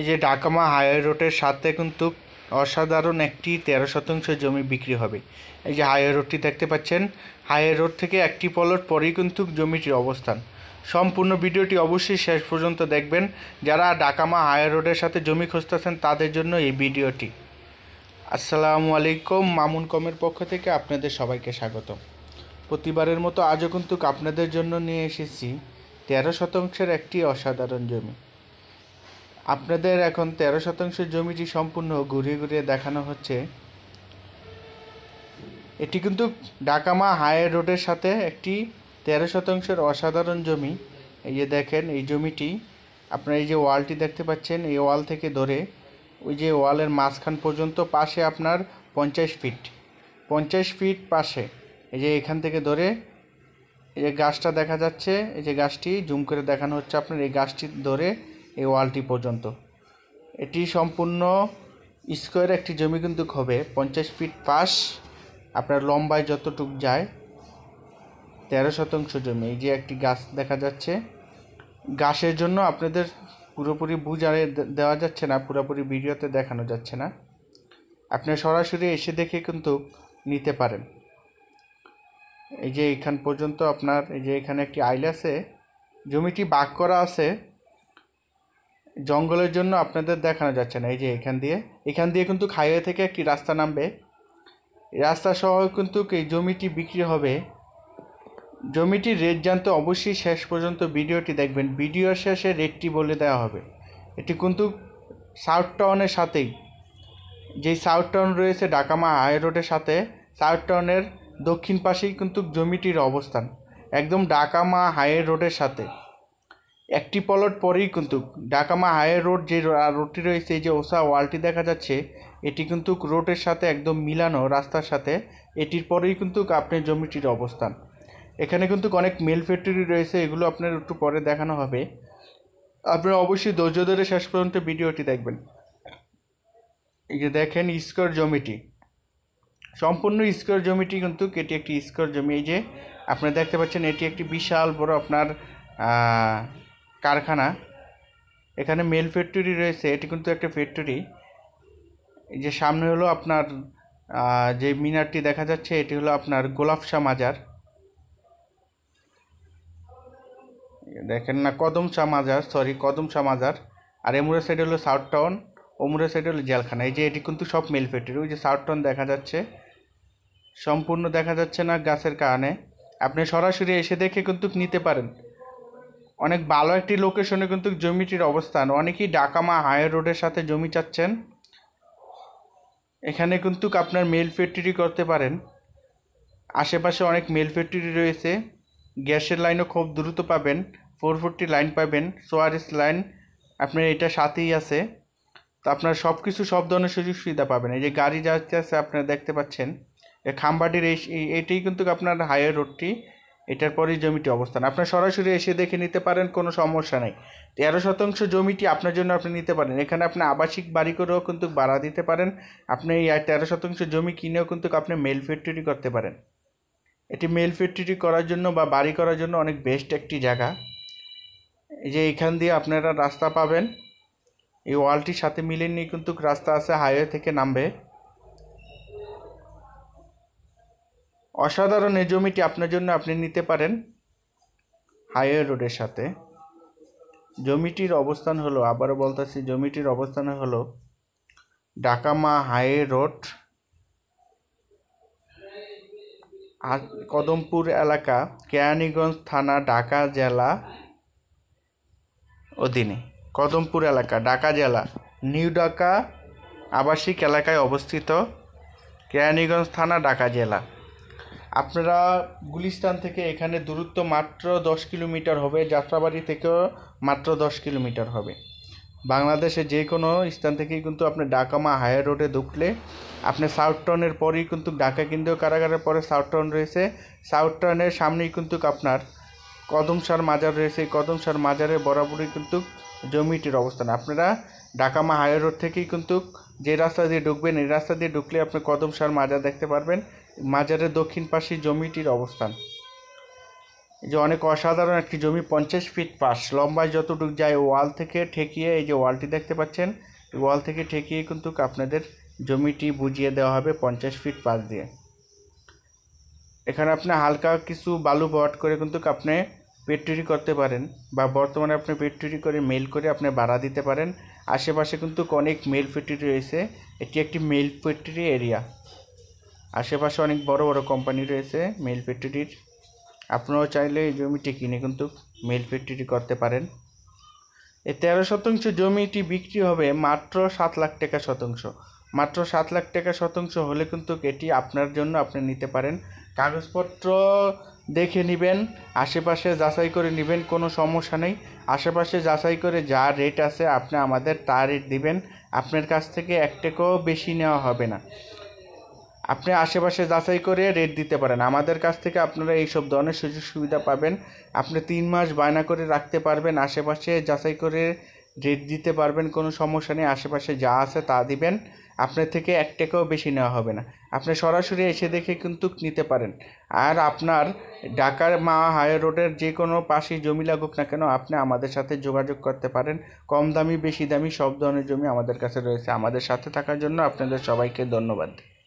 এই যে ডাকামা হাইওয়ে রোডের সাথে কিন্তু অসাধারণ একটি তেরো শতাংশ জমি বিক্রি হবে এই যে হাইওয়ে রোডটি দেখতে পাচ্ছেন হাইওয়ে রোড থেকে একটি পলট পরেই কিন্তু জমিটির অবস্থান সম্পূর্ণ ভিডিওটি অবশ্যই শেষ পর্যন্ত দেখবেন যারা ডাকামা হায়ার রোডের সাথে জমি খুঁজতেছেন তাদের জন্য এই ভিডিওটি আসসালামু আলাইকুম মামুন কমের পক্ষ থেকে আপনাদের সবাইকে স্বাগত প্রতিবারের মতো আজও কিন্তু আপনাদের জন্য নিয়ে এসেছি তেরো শতাংশের একটি অসাধারণ জমি আপনাদের এখন তেরো শতাংশ জমিটি সম্পূর্ণ ঘুরিয়ে ঘুরিয়ে দেখানো হচ্ছে এটি কিন্তু ডাকামা হাই রোডের সাথে একটি তেরো শতাংশের অসাধারণ জমি এই যে দেখেন এই জমিটি আপনার এই যে ওয়ালটি দেখতে পাচ্ছেন এই ওয়াল থেকে ধরে ওই যে ওয়ালের মাঝখান পর্যন্ত পাশে আপনার পঞ্চাশ ফিট পঞ্চাশ ফিট পাশে এই যে এখান থেকে ধরে এই যে গাছটা দেখা যাচ্ছে এই যে গাছটি জুম করে দেখানো হচ্ছে আপনার এই গাছটি ধরে এই ওয়ালটি পর্যন্ত এটি সম্পূর্ণ স্কোয়ার একটি জমি কিন্তু হবে পঞ্চাশ ফিট পাস আপনার লম্বায় যতটুক যায় তেরো শতাংশ জমি এই যে একটি গাছ দেখা যাচ্ছে গাছের জন্য আপনাদের পুরোপুরি বুঝারে দেওয়া যাচ্ছে না পুরোপুরি ভিডিওতে দেখানো যাচ্ছে না আপনি সরাসরি এসে দেখে কিন্তু নিতে পারেন এই যে এখান পর্যন্ত আপনার এই যে এখানে একটি আইল আছে জমিটি বাগ করা আছে জঙ্গলের জন্য আপনাদের দেখানো যাচ্ছে না এই যে এখান দিয়ে এখান দিয়ে কিন্তু হাইওয়ে থেকে একটি রাস্তা নামবে রাস্তা সহ কিন্তু এই জমিটি বিক্রি হবে জমিটির রেট জানতে অবশ্যই শেষ পর্যন্ত ভিডিওটি দেখবেন ভিডিওর শেষে রেটটি বলে দেওয়া হবে এটি কিন্তু সাউথ টাউনের সাথেই যেই সাউথ টাউন রয়েছে ডাকামা হাই রোডের সাথে সাউথ টাউনের দক্ষিণ পাশেই কিন্তু জমিটির অবস্থান একদম ডাকামা হাই রোডের সাথে একটি পলট পরেই কিন্তু ডাকামা হায়ার রোড যে রোডটি রয়েছে এই যে ওসা ওয়ালটি দেখা যাচ্ছে এটি কিন্তু রোডের সাথে একদম মিলানো রাস্তার সাথে এটির পরেই কিন্তু আপনার জমিটির অবস্থান এখানে কিন্তু অনেক মেল ফ্যাক্টরি রয়েছে এগুলো আপনার একটু পরে দেখানো হবে আপনারা অবশ্যই ধৈর্য ধরে শেষ পর্যন্ত ভিডিওটি দেখবেন এই যে দেখেন স্কোয়ার জমিটি সম্পূর্ণ স্কোয়ার জমিটি কিন্তু এটি একটি স্কোয়ার জমি এই যে আপনারা দেখতে পাচ্ছেন এটি একটি বিশাল বড় আপনার কারখানা এখানে মেল ফ্যাক্টরি রয়েছে এটি কিন্তু একটা ফ্যাক্টরি যে সামনে হলো আপনার যে মিনারটি দেখা যাচ্ছে এটি হলো আপনার গোলাপশা মাজার দেখেন না কদম শাহ মাজার সরি কদম শাহ মাজার আর এমুরের সাইড হলো সাউথ টাউন ওমুরের সাইড হলো জেলখানা এই যে এটি কিন্তু সব মেল ফ্যাক্টরি ওই যে সাউথ টাউন দেখা যাচ্ছে সম্পূর্ণ দেখা যাচ্ছে না গাছের কারণে আপনি সরাসরি এসে দেখে কিন্তু নিতে পারেন অনেক ভালো একটি লোকেশনে কিন্তু জমিটির অবস্থান অনেকেই ডাকামা হায়ার রোডের সাথে জমি চাচ্ছেন এখানে কিন্তু আপনার মেল ফ্যাক্টরি করতে পারেন আশেপাশে অনেক মেল ফ্যাক্টরি রয়েছে গ্যাসের লাইনও খুব দ্রুত পাবেন ফোর ফোরটি লাইন পাবেন সোয়ারেস লাইন আপনার এটা সাথেই আছে তো আপনার সব কিছু সব ধরনের সুযোগ সুবিধা পাবেন এই যে গাড়ি যাচ্ছে আছে আপনারা দেখতে পাচ্ছেন খাম্বাটির এই এটাই কিন্তু আপনার হায়ার রোডটি এটার পরে জমিটি অবস্থান আপনার সরাসরি এসে দেখে নিতে পারেন কোনো সমস্যা নেই তেরো শতাংশ জমিটি আপনার জন্য আপনি নিতে পারেন এখানে আপনি আবাসিক বাড়ি করেও কিন্তু বাড়া দিতে পারেন আপনি এই তেরো শতাংশ জমি কিনেও কিন্তু আপনি মেল ফ্যাক্টরি করতে পারেন এটি মেল ফ্যাক্টরি করার জন্য বা বাড়ি করার জন্য অনেক বেস্ট একটি জায়গা এই যে এখান দিয়ে আপনারা রাস্তা পাবেন এই ওয়ালটির সাথে মিলিয়ে নিয়ে কিন্তু রাস্তা আছে হাইওয়ে থেকে নামবে অসাধারণ এই জমিটি আপনার জন্য আপনি নিতে পারেন হাইওয়ে রোডের সাথে জমিটির অবস্থান হলো আবারও বলতেছি জমিটির অবস্থান হলো ডাকামা হাইওয়ে রোড কদমপুর এলাকা কেরানীগঞ্জ থানা ঢাকা জেলা অধীনে কদমপুর এলাকা ঢাকা জেলা নিউ ঢাকা আবাসিক এলাকায় অবস্থিত কেয়ানীগঞ্জ থানা ঢাকা জেলা আপনারা গুলিস্তান থেকে এখানে দূরত্ব মাত্র দশ কিলোমিটার হবে যাত্রাবাড়ি থেকেও মাত্র দশ কিলোমিটার হবে বাংলাদেশে যে কোনো স্থান থেকেই কিন্তু আপনি ডাকামা হায়ার রোডে ঢুকলে আপনি সাউথ টাউনের পরেই কিন্তু ঢাকা কেন্দ্রীয় কারাগারের পরে সাউথ টাউন রয়েছে সাউথ টাউনের সামনেই কিন্তু আপনার কদমসার মাজার রয়েছে কদমসার মাজারের বরাবরই কিন্তু জমিটির অবস্থান আপনারা ডাকামা হায়ার রোড থেকেই কিন্তু যে রাস্তা দিয়ে ঢুকবেন এই রাস্তা দিয়ে ঢুকলে আপনি কদমসার মাজার দেখতে পারবেন মাজারের দক্ষিণ পাশে জমিটির অবস্থান এই যে অনেক অসাধারণ একটি জমি পঞ্চাশ ফিট পাশ লম্বায় যতটুকু যায় ওয়াল থেকে ঠেকিয়ে এই যে ওয়ালটি দেখতে পাচ্ছেন ওয়াল থেকে ঠেকিয়ে কিন্তু আপনাদের জমিটি বুঝিয়ে দেওয়া হবে পঞ্চাশ ফিট পাশ দিয়ে এখানে আপনি হালকা কিছু বালু ভট করে কিন্তু আপনি পেট করতে পারেন বা বর্তমানে আপনি পেট করে মেল করে আপনি বাড়া দিতে পারেন আশেপাশে কিন্তু অনেক মেল ফ্যাক্টরি রয়েছে এটি একটি মেল ফ্যাক্টরি এরিয়া আশেপাশে অনেক বড় বড় কোম্পানি রয়েছে মেল ফ্যাক্টরির আপনারাও চাইলে এই জমিটি কিনে কিন্তু মেল ফ্যাক্টরি করতে পারেন এ তেরো শতাংশ জমিটি বিক্রি হবে মাত্র সাত লাখ টাকা শতাংশ মাত্র সাত লাখ টাকা শতাংশ হলে কিন্তু এটি আপনার জন্য আপনি নিতে পারেন কাগজপত্র দেখে নেবেন আশেপাশে যাচাই করে নেবেন কোনো সমস্যা নেই আশেপাশে যাচাই করে যা রেট আছে আপনি আমাদের তা রেট দিবেন আপনার কাছ থেকে এক টাকাও বেশি নেওয়া হবে না আপনি আশেপাশে যাচাই করে রেট দিতে পারেন আমাদের কাছ থেকে আপনারা এই সব ধরনের সুযোগ সুবিধা পাবেন আপনি তিন মাস বায়না করে রাখতে পারবেন আশেপাশে যাচাই করে রেট দিতে পারবেন কোনো সমস্যা নেই আশেপাশে যা আছে তা দিবেন আপনার থেকে এক টাকাও বেশি নেওয়া হবে না আপনি সরাসরি এসে দেখে কিন্তু নিতে পারেন আর আপনার ঢাকার মা হাই রোডের যে কোনো পাশে জমি লাগুক না কেন আপনি আমাদের সাথে যোগাযোগ করতে পারেন কম দামি বেশি দামি সব ধরনের জমি আমাদের কাছে রয়েছে আমাদের সাথে থাকার জন্য আপনাদের সবাইকে ধন্যবাদ